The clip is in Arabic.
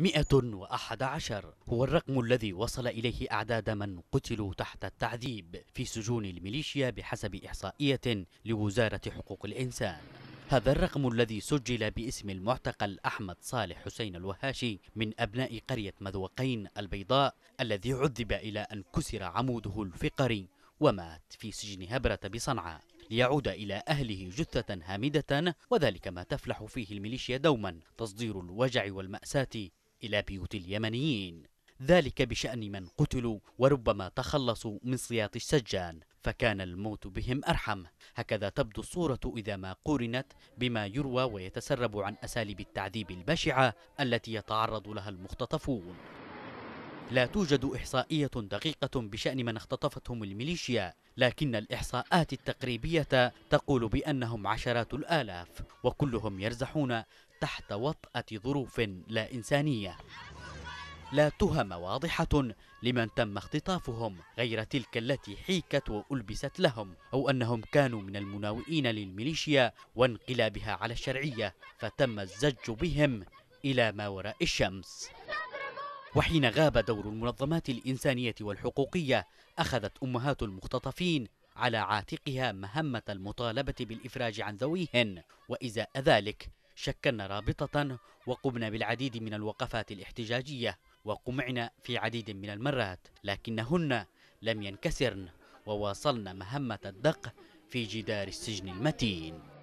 111 هو الرقم الذي وصل إليه أعداد من قتلوا تحت التعذيب في سجون الميليشيا بحسب إحصائية لوزارة حقوق الإنسان هذا الرقم الذي سجل باسم المعتقل أحمد صالح حسين الوهاشي من أبناء قرية مذوقين البيضاء الذي عذب إلى أن كسر عموده الفقري ومات في سجن هبرة بصنعاء ليعود إلى أهله جثة هامدة وذلك ما تفلح فيه الميليشيا دوما تصدير الوجع والمأساة إلى بيوت اليمنيين ذلك بشأن من قتلوا وربما تخلصوا من صياط السجان فكان الموت بهم أرحم هكذا تبدو الصورة إذا ما قورنت بما يروى ويتسرب عن أساليب التعذيب البشعة التي يتعرض لها المختطفون لا توجد إحصائية دقيقة بشأن من اختطفتهم الميليشيا لكن الإحصاءات التقريبية تقول بأنهم عشرات الآلاف وكلهم يرزحون تحت وطأة ظروف لا إنسانية لا تهم واضحة لمن تم اختطافهم غير تلك التي حيكت وألبست لهم أو أنهم كانوا من المناوئين للميليشيا وانقلابها على الشرعية فتم الزج بهم إلى ما وراء الشمس وحين غاب دور المنظمات الإنسانية والحقوقية أخذت أمهات المختطفين على عاتقها مهمة المطالبة بالإفراج عن ذويهن وإزاء ذلك شكلن رابطة وقمنا بالعديد من الوقفات الاحتجاجية وقمعن في عديد من المرات لكنهن لم ينكسرن وواصلن مهمة الدق في جدار السجن المتين